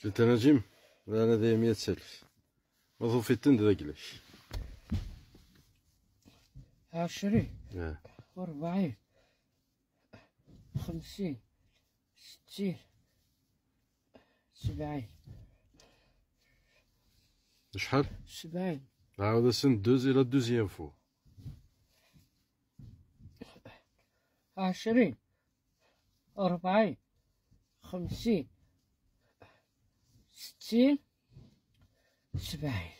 ثلاثة نجم انا ذي مية ألف مظهر في التند ذا قلاش عشرين اربعين خمسين ستين سبعين شحال سبعين عاود سن دوز إلى الدوزيام فو عشرين أربعين خمسين ستين سبعين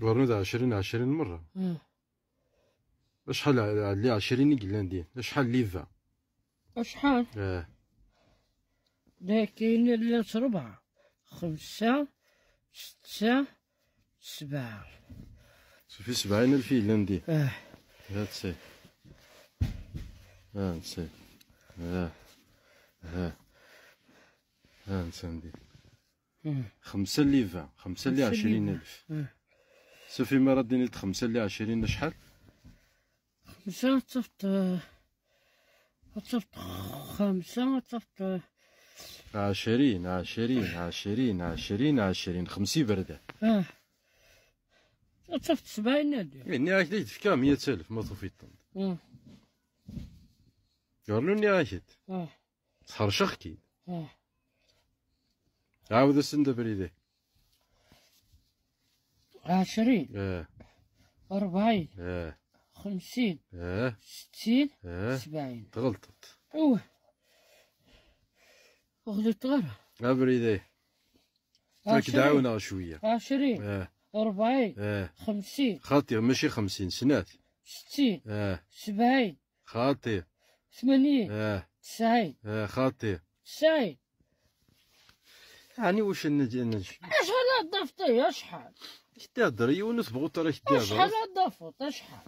ورنود عشرين عشرين مرة اه. شحال اللي عشرين قلان دين شحال ليفا ذا اه لكن اللي ربعة خمسة ستة سبعة في سبعين ألف هات ندير اه هات اه، سي اه،, آه. آه. آه. آه. آه. آه. ندير إيه. خمسة اللي فان خمسة اللي عشرين ألف إيه. صافي ما رديني لت خمسة اللي عشرين شحال خمسة صفت صفت خمسة صفت عشرين عشرين عشرين عشرين عشرين خمسين بردة إيه. اه صفت سبعين ألف يعني عشرين في كام مية ألف ما توفي طن قالوا لي عاشت اه تحرشخ كي اه عاود السنده اللي عشرين اه أربعين اه خمسين اه ستين اه سبعين تغلطت اوه غلطت غير ابريدي تاك دعونا شوية عشرين اه أربعين اه خمسين خاطئ ماشي خمسين سنات ستين اه سبعين خاطئ ثمانين اه تسعين اه خاطئ تسعين يعني واش نجي نجي شحال يا شحال كي تهضر يونس بغوت راه كي شحال ضفت شحال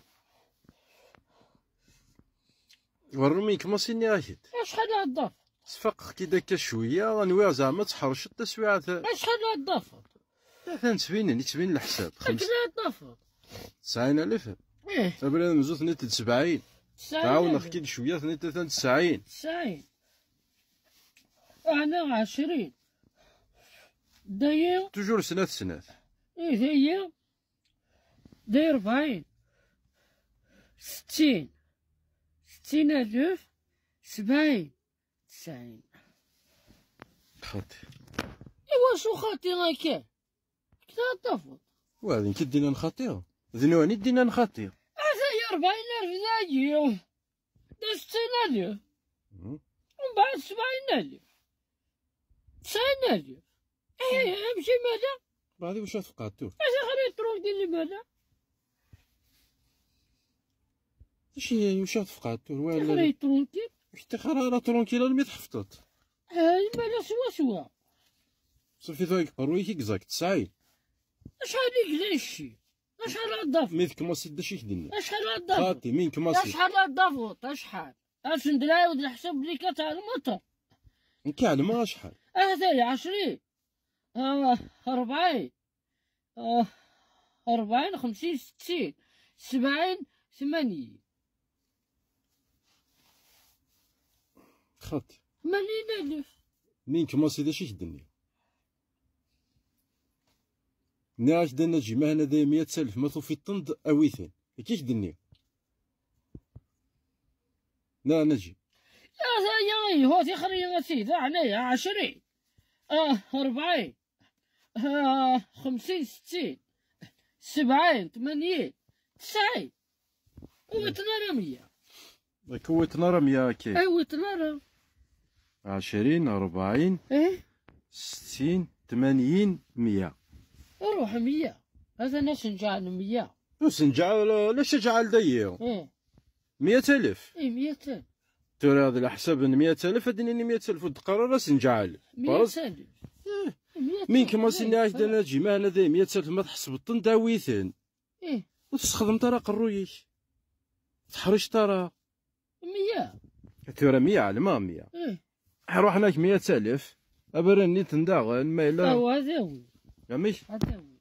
ورميك ما سيني راكد شحال الضفط صفق كي داك شويه غنوي زعما تحرشط تسويعات شحال الضفط ثلاثة تبين تبين الحساب خمسة تسعين ألف ايه تبريد مزو سبعين تعاون اخكي شويه 93 90 انا عشرين داير توجور سنات سنات ايه داير داير ربعين ستين ستين ألف سبعين تسعين خاطي إوا شو خاطي راه هاكا كتا طفل وهذين كي دينا نخاطيو ذنواني دينا نخاطيو أثاي ربعين ألف دايو دا ستين ألف ومن بعد سبعين ألف تسعين ألف اهم شيء ماذا؟ واش تفقدتو؟ اش غادي تروح ديال ماذا؟ اش هي واش تفقدتو؟ والو غادي ترونكيل حتى خرارة ترونكيل المي تحفظت اي آه، مالا سوا سوا صافي ذاك برويك اكزاكت ساعي اشحال يقلا الشي اشحال الضفوط ميث ماسيت داش يخدمنا اشحال الضفوط خاطي مين ماسيت اشحال الضفوط اشحال اش ندراي ود نحسب لي كتاع المطر نكاع الماء اه ثاني عشرين آه، أربعين آه، أربعين خمسين ستين سبعين ثمانين خط ثمانين ألف منين كما سيدي شي الدنيا ناش دنا جي مهنا ذا مية ألف ما في الطند أويثين كيش الدنيا لا نجي يا يا هو تيخري يا ذا عنايا عشرين اه أربعين آه خمسين ستين سبعين ثمانين تسعين راه إيه. مية هو راه مية كي ايوا راه عشرين ربعين ايه ستين ثمانين مية روح مية هذا انا شنجع مية وسنجع لا شجع لدايو ايه مية ألف اي مية ألف ترى هذا الحساب مية ألف هاديني مية ألف ودقرا راه مية ألف من كما سناش دانا جماعنا ذا مية سالف ما تحسب الطن داويثن ايه وتستخدم ترى قرويك تحرش ترى مية ترى مية على ما مية ايه حروح هناك مية سالف أبرني تنداغن ما إلا هو أه، هذاوي يميش هذاوي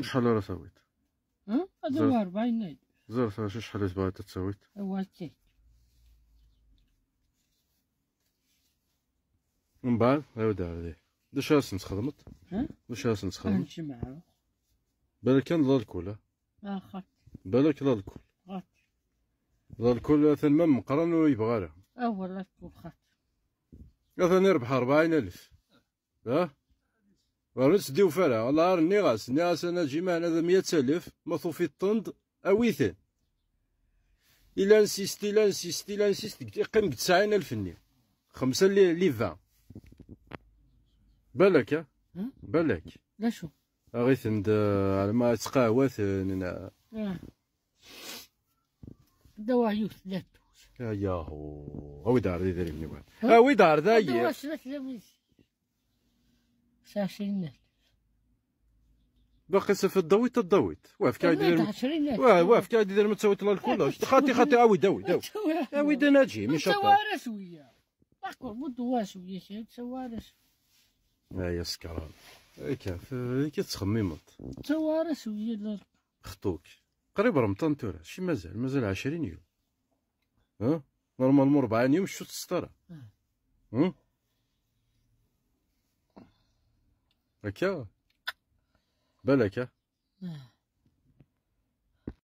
شحال راه سويت؟ ها؟ أه؟ هذا هو 40 زرت شحال تبغي تتسويت؟ هو هكاك من بعد عاود عاودي دوش راسنت خدمت؟ ها؟ دوش واش راسنت نمشي معاه بالك كان ضل الكول اه خاك بالك ضل الكول غات الكول ثان ما مقرن ويبغى له اه والله الكول خات ثاني ربح 40000 ها؟ رس ديو فلا والله رني غاس غاس انا جي معنا هذا 100000 ما في الطند اويثن الى نسيستي الا نسيستي الا نسيستي قيم 90000 ني خمسه لي 20 بالك بالك لا شو غيث عند على ما تقهوات انا دواء يوث لا يا ياهو هو دار ذي ذي منوال هو دار ذي دواء شلت لميس ساشين باقي في الضويت الضويت واف قاعد يدير واقف قاعد يدير متسويت الكل خاطي خاطي اوي داوي داوي اوي دناجي من مش سوارس ويا اكبر مدوا شويه شوارس هي سكران إيه كيف كتخممط تا راه سويا خطوك قريب رمضان تورا شي مازال مازال 20 يوم ها نورمالمون 4 يوم شو تسطر ها هكا بالك ها نعم.